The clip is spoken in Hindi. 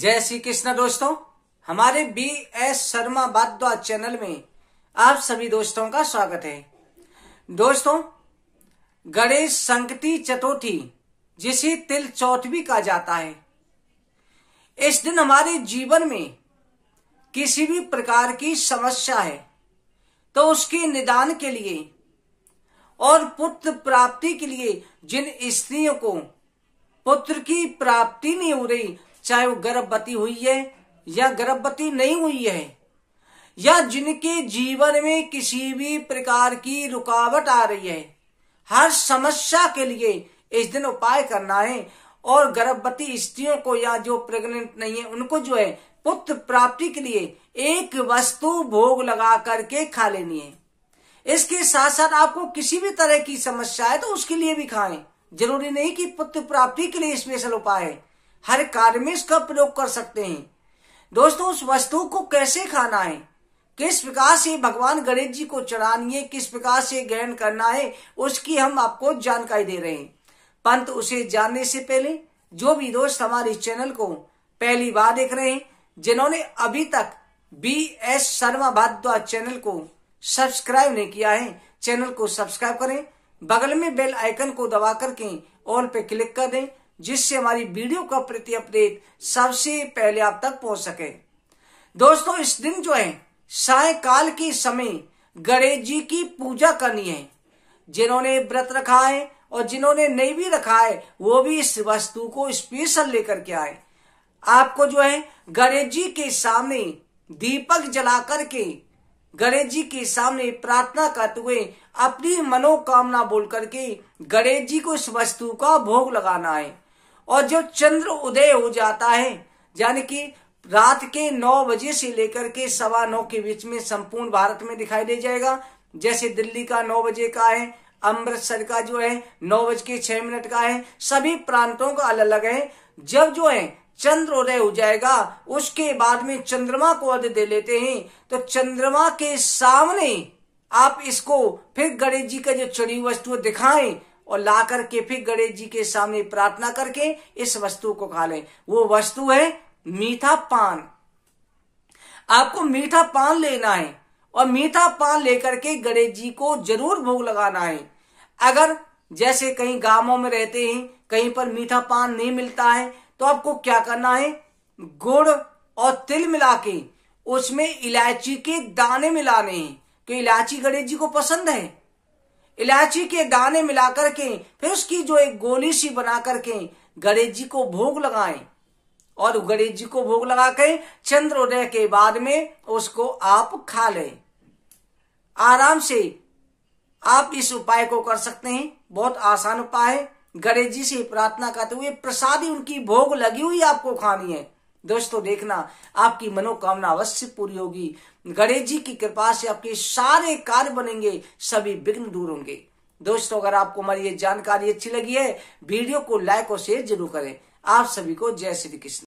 जय श्री कृष्ण दोस्तों हमारे बी एस शर्मा बाद्वा चैनल में आप सभी दोस्तों का स्वागत है दोस्तों गणेश संकति चतुर्थी जिसे तिल चौथ भी कहा जाता है इस दिन हमारे जीवन में किसी भी प्रकार की समस्या है तो उसके निदान के लिए और पुत्र प्राप्ति के लिए जिन स्त्रियों को पुत्र की प्राप्ति नहीं हो रही चाहे वो गर्भवती हुई है या गर्भवती नहीं हुई है या जिनके जीवन में किसी भी प्रकार की रुकावट आ रही है हर समस्या के लिए इस दिन उपाय करना है और गर्भवती स्त्रियों को या जो प्रेग्नेंट नहीं है उनको जो है पुत्र प्राप्ति के लिए एक वस्तु भोग लगा करके खा लेनी है इसके साथ साथ आपको किसी भी तरह की समस्या है तो उसके लिए भी खाएं जरूरी नहीं कि पुत्र प्राप्ति के लिए स्पेशल उपाय है हर कार्य में इसका प्रयोग कर सकते हैं दोस्तों उस वस्तु को कैसे खाना है किस प्रकार से भगवान गणेश जी को चढ़ानी है किस प्रकार से ग्रहण करना है उसकी हम आपको जानकारी दे रहे हैं पंत उसे जानने से पहले जो भी दोस्त हमारे चैनल को पहली बार देख रहे हैं जिन्होंने अभी तक B S Sharma Bhardwaj channel को सब्सक्राइब नहीं किया है चैनल को सब्सक्राइब करें बगल में बेल आइकन को दबा करके ऑल पे क्लिक कर दें जिससे हमारी वीडियो का प्रति अपडेट सबसे पहले आप तक पहुंच सके दोस्तों इस दिन जो है सायकाल के समय गणेश जी की पूजा करनी है जिन्होंने व्रत रखा है और जिन्होंने नहीं भी रखा है वो भी इस वस्तु को स्पेशल लेकर के आए आपको जो है गणेश जी के सामने दीपक जला करके गणेश जी के सामने प्रार्थना करते हुए अपनी मनोकामना बोल करके गणेश जी को इस वस्तु का भोग लगाना है और जो चंद्र उदय हो जाता है यानी कि रात के नौ बजे से लेकर के सवा नौ के बीच में संपूर्ण भारत में दिखाई दे जाएगा जैसे दिल्ली का नौ बजे का है अमृतसर का जो है नौ बज के छह मिनट का है सभी प्रांतों का अलग अलग है जब जो है चंद्र उदय हो जाएगा उसके बाद में चंद्रमा को अर्ध दे लेते हैं तो चंद्रमा के सामने आप इसको फिर गणेश जी का जो चढ़ी वस्तु दिखाएं और ला करके फिर गणेश जी के सामने प्रार्थना करके इस वस्तु को खा लें वो वस्तु है मीठा पान आपको मीठा पान लेना है और मीठा पान लेकर के गणेश जी को जरूर भोग लगाना है अगर जैसे कहीं गांवों में रहते हैं कहीं पर मीठा पान नहीं मिलता है तो आपको क्या करना है गुड़ और तिल मिला के उसमें इलायची के दाने मिलाने हैं कि तो इलायची गणेश जी को पसंद है इलायची के दाने मिलाकर के फिर उसकी जो एक गोली सी बना करके गणेश जी को भोग लगाए और गणेश जी को भोग लगा के चंद्रोदय के बाद में उसको आप खा ले आराम से आप इस उपाय को कर सकते हैं बहुत आसान उपाय है गणेश जी से प्रार्थना करते हुए प्रसादी उनकी भोग लगी हुई आपको खानी है दोस्तों देखना आपकी मनोकामना अवश्य पूरी होगी गणेश जी की कृपा से आपके सारे कार्य बनेंगे सभी विघ्न दूर होंगे दोस्तों अगर आपको हमारी ये जानकारी अच्छी लगी है वीडियो को लाइक और शेयर जरूर करें आप सभी को जय श्री कृष्ण